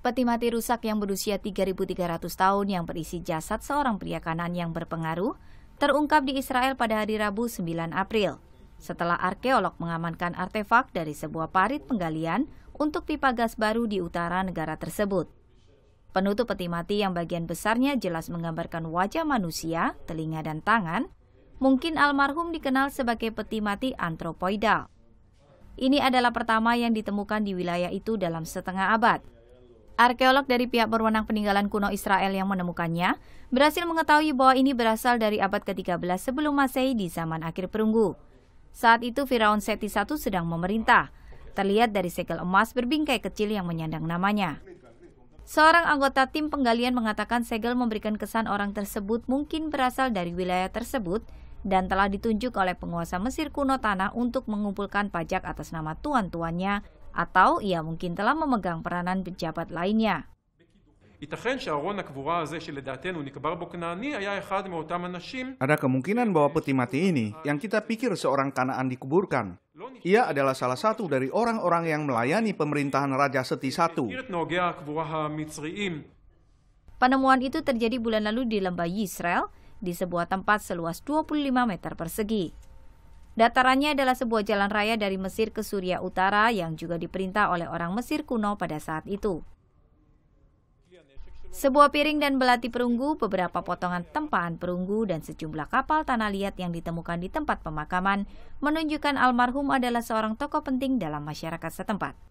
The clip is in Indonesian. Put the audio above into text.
Peti mati rusak yang berusia 3.300 tahun yang berisi jasad seorang pria kanan yang berpengaruh terungkap di Israel pada hari Rabu 9 April. Setelah arkeolog mengamankan artefak dari sebuah parit penggalian untuk pipa gas baru di utara negara tersebut. Penutup peti mati yang bagian besarnya jelas menggambarkan wajah manusia, telinga dan tangan, mungkin almarhum dikenal sebagai peti mati antropoidal. Ini adalah pertama yang ditemukan di wilayah itu dalam setengah abad. Arkeolog dari pihak berwenang peninggalan kuno Israel yang menemukannya berhasil mengetahui bahwa ini berasal dari abad ke-13 sebelum Masehi di zaman akhir perunggu. Saat itu Firaun Seti I sedang memerintah. Terlihat dari segel emas berbingkai kecil yang menyandang namanya. Seorang anggota tim penggalian mengatakan segel memberikan kesan orang tersebut mungkin berasal dari wilayah tersebut dan telah ditunjuk oleh penguasa Mesir kuno tanah untuk mengumpulkan pajak atas nama tuan-tuannya atau ia mungkin telah memegang peranan pejabat lainnya. Ada kemungkinan bahwa peti mati ini yang kita pikir seorang kanaan dikuburkan. Ia adalah salah satu dari orang-orang yang melayani pemerintahan Raja Seti I. Penemuan itu terjadi bulan lalu di lembah Yisrael, di sebuah tempat seluas 25 meter persegi. Datarannya adalah sebuah jalan raya dari Mesir ke Suria Utara yang juga diperintah oleh orang Mesir kuno pada saat itu. Sebuah piring dan belati perunggu, beberapa potongan tempaan perunggu, dan sejumlah kapal tanah liat yang ditemukan di tempat pemakaman menunjukkan almarhum adalah seorang tokoh penting dalam masyarakat setempat.